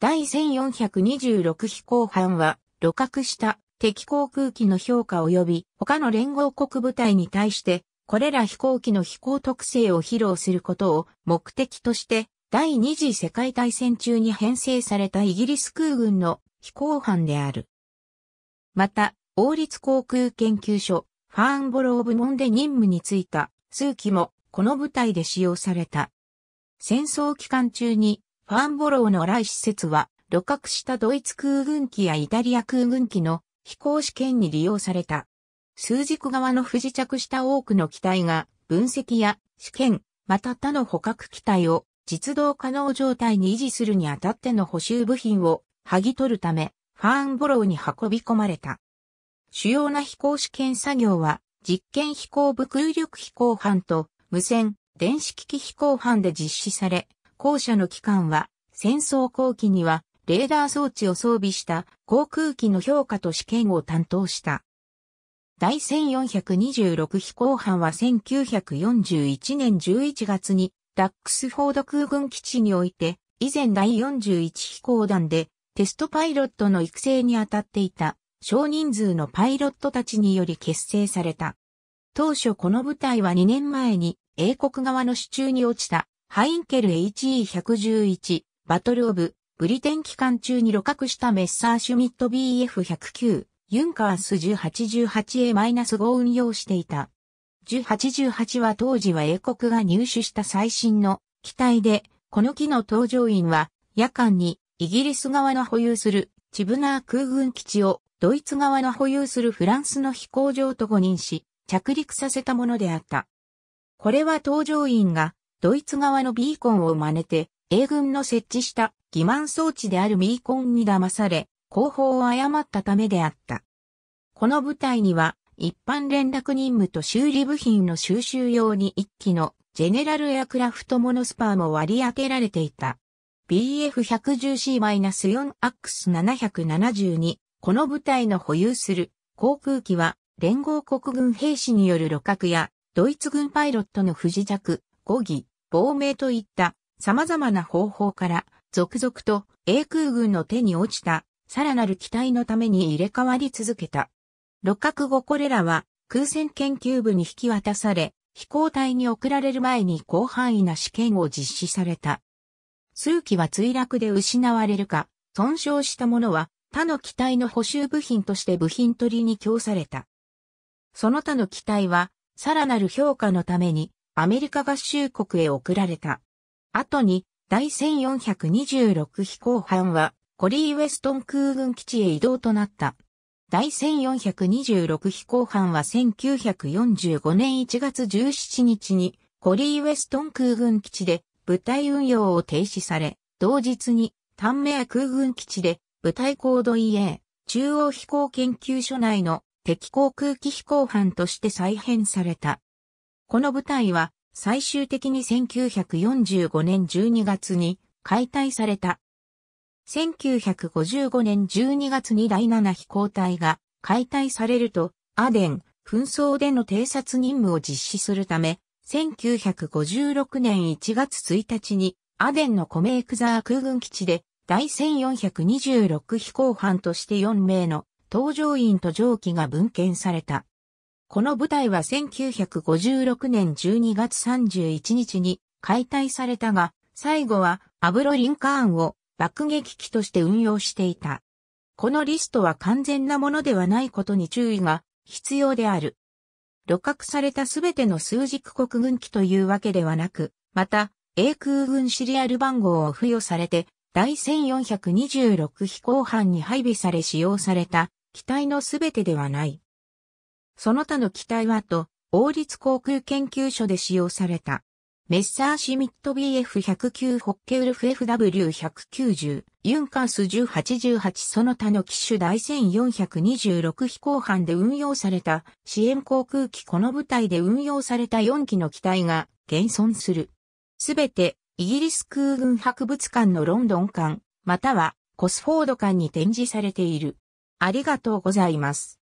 第1426飛行班は、露獲した敵航空機の評価及び他の連合国部隊に対して、これら飛行機の飛行特性を披露することを目的として、第二次世界大戦中に編成されたイギリス空軍の飛行班である。また、王立航空研究所、ファーンボロー部門で任務に就いた数機もこの部隊で使用された。戦争期間中にファンボローの来施設は、露獲したドイツ空軍機やイタリア空軍機の飛行試験に利用された。数軸側の不時着した多くの機体が、分析や試験、また他の捕獲機体を実動可能状態に維持するにあたっての補修部品を剥ぎ取るため、ファーンボローに運び込まれた。主要な飛行試験作業は、実験飛行部空力飛行班と無線、電子機器飛行班で実施され、校舎の機関は、戦争後期には、レーダー装置を装備した航空機の評価と試験を担当した。第1426飛行班は1941年11月にダックスフォード空軍基地において以前第41飛行団でテストパイロットの育成に当たっていた少人数のパイロットたちにより結成された。当初この部隊は2年前に英国側の手中に落ちたハインケル HE111 バトルオブブリテン期間中に露獲したメッサーシュミット BF109 ユンカース1 8 8 a 5運用していた。1 8 8は当時は英国が入手した最新の機体で、この機の搭乗員は夜間にイギリス側の保有するチブナー空軍基地をドイツ側の保有するフランスの飛行場と誤認し着陸させたものであった。これは搭乗員がドイツ側のビーコンを真似て、英軍の設置した欺瞞装置であるビーコンに騙され、後方を誤ったためであった。この部隊には、一般連絡任務と修理部品の収集用に一機のジェネラルエアクラフトモノスパーも割り当てられていた。BF110C-4 x－ ッ772、この部隊の保有する航空機は連合国軍兵士による旅客やドイツ軍パイロットの不時着、5儀、亡命といった様々な方法から続々と英空軍の手に落ちたさらなる機体のために入れ替わり続けた。六角後これらは空戦研究部に引き渡され、飛行隊に送られる前に広範囲な試験を実施された。数機は墜落で失われるか、損傷したものは他の機体の補修部品として部品取りに供された。その他の機体は、さらなる評価のために、アメリカ合衆国へ送られた。後に、第1426飛行班は、コリー・ウェストン空軍基地へ移動となった。第1426飛行班は1945年1月17日に、コリー・ウェストン空軍基地で部隊運用を停止され、同日に、タンメア空軍基地で部隊ード EA、中央飛行研究所内の敵航空機飛行班として再編された。この部隊は最終的に1945年12月に解体された。1955年12月に第7飛行隊が解体されると、アデン紛争での偵察任務を実施するため、1956年1月1日にアデンのコメークザー空軍基地で第1426飛行班として4名の搭乗員と蒸気が分権された。この部隊は1956年12月31日に解体されたが、最後はアブロ・リンカーンを爆撃機として運用していた。このリストは完全なものではないことに注意が必要である。露獲されたすべての数軸国軍機というわけではなく、また、英空軍シリアル番号を付与されて、第1426飛行班に配備され使用された機体のすべてではない。その他の機体はと、王立航空研究所で使用された。メッサーシミット BF109 ホッケウルフ FW190 ユンカース1088その他の機種第1426飛行班で運用された支援航空機この部隊で運用された4機の機体が現存する。すべてイギリス空軍博物館のロンドン館またはコスフォード館に展示されている。ありがとうございます。